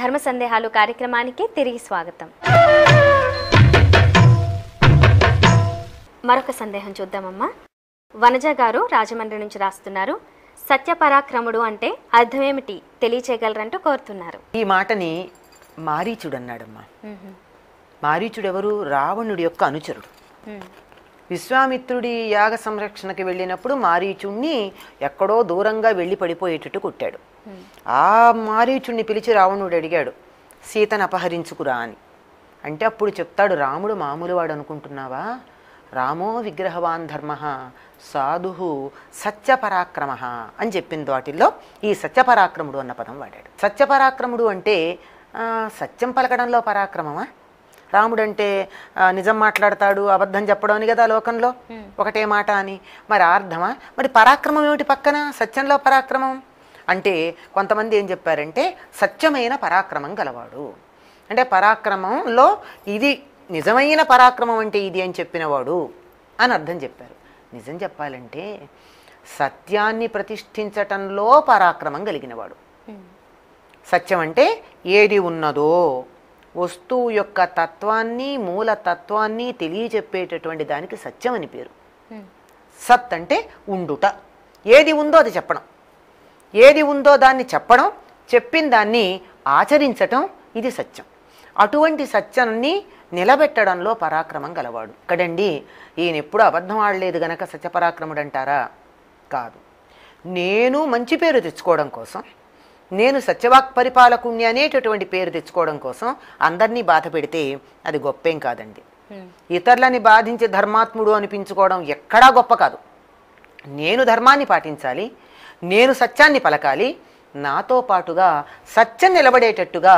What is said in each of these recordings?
ధర్మ సందేహాలు కార్యక్రమానికి తిరిగి స్వాగతం మరొక సందేహం చూద్దామమ్మా వనజ గారు రాజమండ్రి నుంచి రాస్తున్నారు సత్యపరాక్రముడు అంటే అర్థమేమిటి తెలియచేయగలరంటూ కోరుతున్నారు ఈ మాటని మారీచుడు అన్నాడమ్మా మారీచుడు ఎవరు రావణుడి యొక్క అనుచరుడు విశ్వామిత్రుడి యాగ సంరక్షణకి వెళ్ళినప్పుడు మారీచుణ్ణి ఎక్కడో దూరంగా వెళ్ళి పడిపోయేటట్టు కొట్టాడు ఆ మారీచుణ్ణి పిలిచి రావణుడు అడిగాడు సీతను అపహరించుకురా అని అంటే అప్పుడు చెప్తాడు రాముడు మామూలు వాడు అనుకుంటున్నావా రామో విగ్రహవాన్ ధర్మ సాధు సత్యపరాక్రమ అని చెప్పింది వాటిల్లో ఈ సత్యపరాక్రముడు అన్న పదం వాడాడు సత్యపరాక్రముడు అంటే సత్యం పలకడంలో పరాక్రమమా రాముడు అంటే నిజం మాట్లాడతాడు అబద్ధం చెప్పడం అని కదా లోకంలో ఒకటే మాట అని మరి అర్థమా మరి పరాక్రమం ఏమిటి పక్కన సత్యంలో పరాక్రమం అంటే కొంతమంది ఏం చెప్పారంటే సత్యమైన పరాక్రమం గలవాడు అంటే పరాక్రమంలో ఇది నిజమైన పరాక్రమం అంటే ఇది అని చెప్పినవాడు అని అర్థం చెప్పారు నిజం చెప్పాలంటే సత్యాన్ని ప్రతిష్ఠించటంలో పరాక్రమం కలిగినవాడు సత్యం అంటే ఏది ఉన్నదో వస్తువు యొక్క తత్వాన్ని మూల తత్వాన్ని తెలియచెప్పేటటువంటి దానికి సత్యం అని పేరు సత్ అంటే ఉండుట ఏది ఉందో అది చెప్పడం ఏది ఉందో దాన్ని చెప్పడం చెప్పిన దాన్ని ఆచరించటం ఇది సత్యం అటువంటి సత్యాన్ని నిలబెట్టడంలో పరాక్రమం గలవాడు ఇక్కడండి ఈయన ఎప్పుడు అబద్ధం ఆడలేదు గనక సత్యపరాక్రముడు అంటారా కాదు నేను మంచి పేరు తెచ్చుకోవడం కోసం నేను సత్యవాక్ పరిపాలకుణ్ణి అనేటటువంటి పేరు తెచ్చుకోవడం కోసం అందరినీ బాధ పెడితే అది గొప్పేం కాదండి ఇతరులని బాధించే ధర్మాత్ముడు అనిపించుకోవడం ఎక్కడా గొప్ప కాదు నేను ధర్మాన్ని పాటించాలి నేను సత్యాన్ని పలకాలి నాతో పాటుగా సత్యం నిలబడేటట్టుగా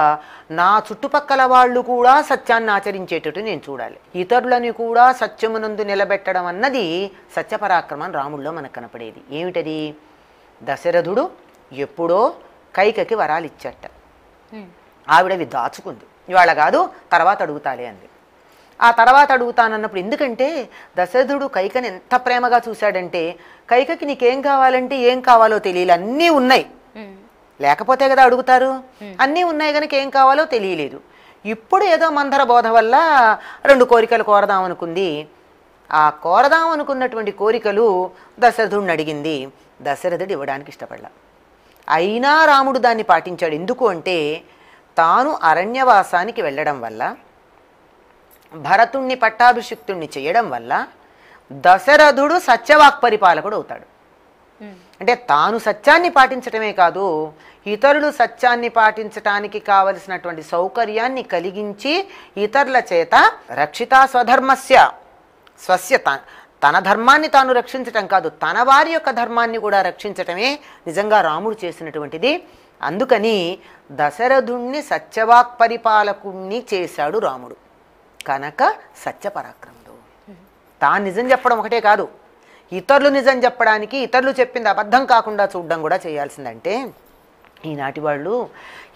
నా చుట్టుపక్కల వాళ్ళు కూడా సత్యాన్ని ఆచరించేటట్టు నేను చూడాలి ఇతరులని కూడా సత్యమునందు నిలబెట్టడం అన్నది సత్యపరాక్రమం రాముల్లో మనకు కనపడేది ఏమిటది దశరథుడు ఎప్పుడో కైకకి వరాలు ఇచ్చట ఆవిడవి దాచుకుంది ఇవాళ కాదు తర్వాత అడుగుతాలే అంది ఆ తర్వాత అడుగుతానన్నప్పుడు ఎందుకంటే దశరథుడు కైకని ఎంత ప్రేమగా చూశాడంటే కైకకి నీకేం కావాలంటే ఏం కావాలో తెలియలే అన్నీ ఉన్నాయి లేకపోతే కదా అడుగుతారు అన్నీ ఉన్నాయి కనుక ఏం కావాలో తెలియలేదు ఇప్పుడు ఏదో మందర బోధ వల్ల రెండు కోరికలు కోరదాం అనుకుంది ఆ కోరదాం అనుకున్నటువంటి కోరికలు దశరథుడిని అడిగింది దశరథుడు ఇవ్వడానికి ఇష్టపడలా అయినా రాముడు దాన్ని పాటించాడు ఎందుకు అంటే తాను అరణ్యవాసానికి వెళ్ళడం వల్ల భరతుణ్ణి పట్టాభిషిక్తుణ్ణి చేయడం వల్ల దశరథుడు సత్యవాక్ పరిపాలకుడు అవుతాడు అంటే తాను సత్యాన్ని పాటించటమే కాదు ఇతరులు సత్యాన్ని పాటించటానికి కావలసినటువంటి సౌకర్యాన్ని కలిగించి ఇతరుల చేత రక్షితా స్వధర్మస్య స్వస్య తన ధర్మాన్ని తాను రక్షించటం కాదు తన వారి యొక్క ధర్మాన్ని కూడా రక్షించటమే నిజంగా రాముడు చేసినటువంటిది అందుకని దశరథుణ్ణి సత్యవాక్ పరిపాలకుణ్ణి చేశాడు రాముడు కనుక సత్యపరాక్రముడు తాను నిజం చెప్పడం ఒకటే కాదు ఇతరులు నిజం చెప్పడానికి ఇతరులు చెప్పింది అబద్ధం కాకుండా చూడడం కూడా చేయాల్సిందంటే ఈనాటి వాళ్ళు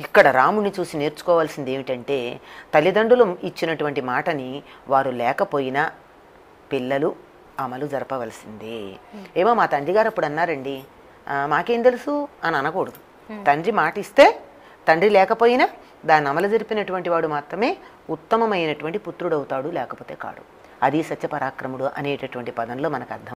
ఇక్కడ రాముడిని చూసి నేర్చుకోవాల్సింది ఏమిటంటే తల్లిదండ్రులు ఇచ్చినటువంటి మాటని వారు లేకపోయినా పిల్లలు అమలు జరపవలసిందే ఏమో మా తండ్రి గారు అప్పుడు అన్నారండి మాకేం తెలుసు అని అనకూడదు తండ్రి మాట ఇస్తే తండ్రి లేకపోయినా దాన్ని అమలు జరిపినటువంటి వాడు మాత్రమే ఉత్తమమైనటువంటి పుత్రుడవుతాడు లేకపోతే కాడు అది సత్యపరాక్రముడు అనేటటువంటి పదంలో మనకు అర్థం